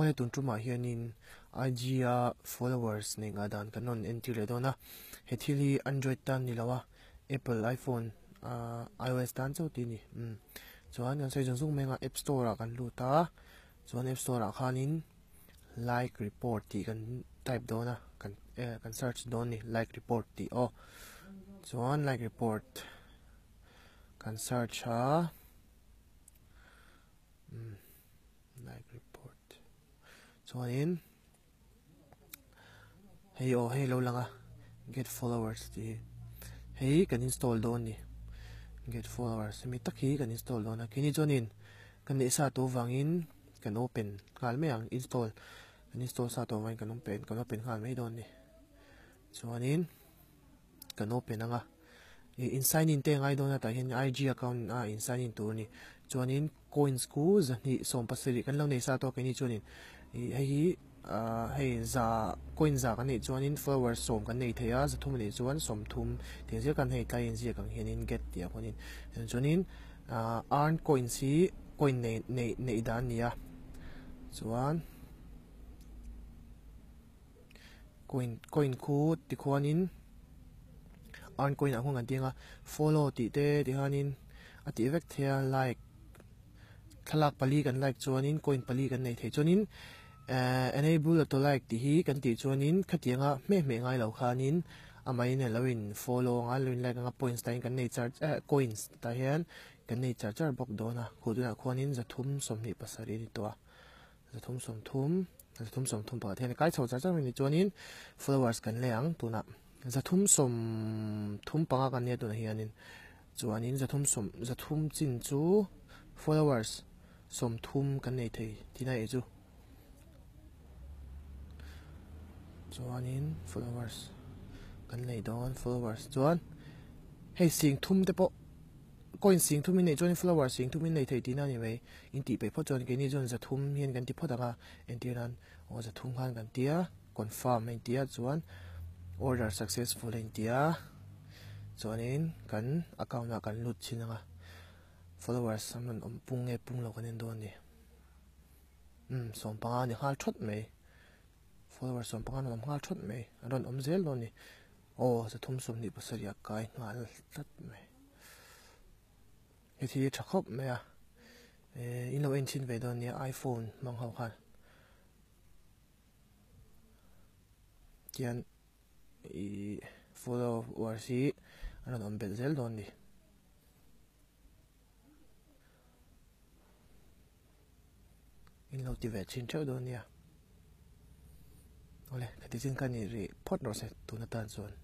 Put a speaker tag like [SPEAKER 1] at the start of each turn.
[SPEAKER 1] ओय तुनतु मा हियानि आइजीआ फॉलोअर्स ने गादान का नन एंटि रेदोना हेथिलि एंड्रॉइड ता निलावा एप्पल आइफोन आईओएस दान जोंतिनि हम जोंन गन सैजों सुंग मेङा एप स्टोर आ गन लुता जोंन एप स्टोर आ खानि लाइक रिपोर्ट ति गन टाइप दोना गन ए गन सर्च दोन नि like So, ayun. Hey, oh, hello low lang ah. Get followers. Di. Hey, kan install doon ni. Get followers. May taki, kan install doon. Ah, kini join in. Kan isa to vangin, kan open. Kalme ang install. Kan install sa to vangin, kan open. Kan open kalme doon ni. So, anin. Kan open na ah, nga. I-insign eh, in tayo ngayon doon na tayo. IG account na, ah, insign in to ni. cho chuanin coins ku zahni som pasiri kan lâu này sa to cái này cho nên hi hei giả coin za kan nei chuanin flower som kan nei theia za thum nei chuan som thum ting zia kan hei tlai in zia kan hianin get tia khonin chuanin arn coin si coin nei nei nei dan nia chuan coin coin khu ti khonin arn coin a hung an tinga follow ti te ti hanin a ti vek thea like คลักปลีกันไลกจวนินโกนปลีกันในเทจวนินเอ่อ enable ตัวไลกตีฮีกันตีจวนินขัดยงอ่ะไม่เหม่ไงเหล่าคานินอามายเนี่ยเราวิน follow งานเราวินไลกังกับ points ต่ากันใน charge เอ่อ coins ต่างกันกันใน c h a r g e บอกโดนะคูดูนะควนินจะทุ่มสมนิปัสสารีตัวจะทุ่มสมทุ่มจะทุ่มสมทุ่มเปิดเทนใกล้โชว์ c h a r g e ในจวนิน followers กันแรงตัวนะจะทุ่มสมทุ่มปังกันเนี่ยตัวนะเฮียนินจวนินจะทุ่มสมจะทุ่มจินจู followers som thum kan nei thei tina e chu chuan in followers kan nei don followers chuan hei sing thum te po coin sing thum in nei chuan followers, sing thum in nei thei tina ni mai in ti pe pho chuan ke ni chuan za thum hian kan ti pho danga en ti ran o za dạ thum khan kan tia confirm en tia chuan order successful en tia chuanin kan account na kan lut chinanga followers saman bung pung bung pung lo kanin do đi, um som panga ni hal thot mai followers som panga nom hal thot mai aron om zel lo ni o sa thum sum ni pasaria kai ngal tat mai hi chắc không mai à, in lo en chin về do ni iphone mong hau khan kian i follow warsi aron om bel zel do đi. tāo tīwē chīn chāo dōn yā. Ole, kati chīn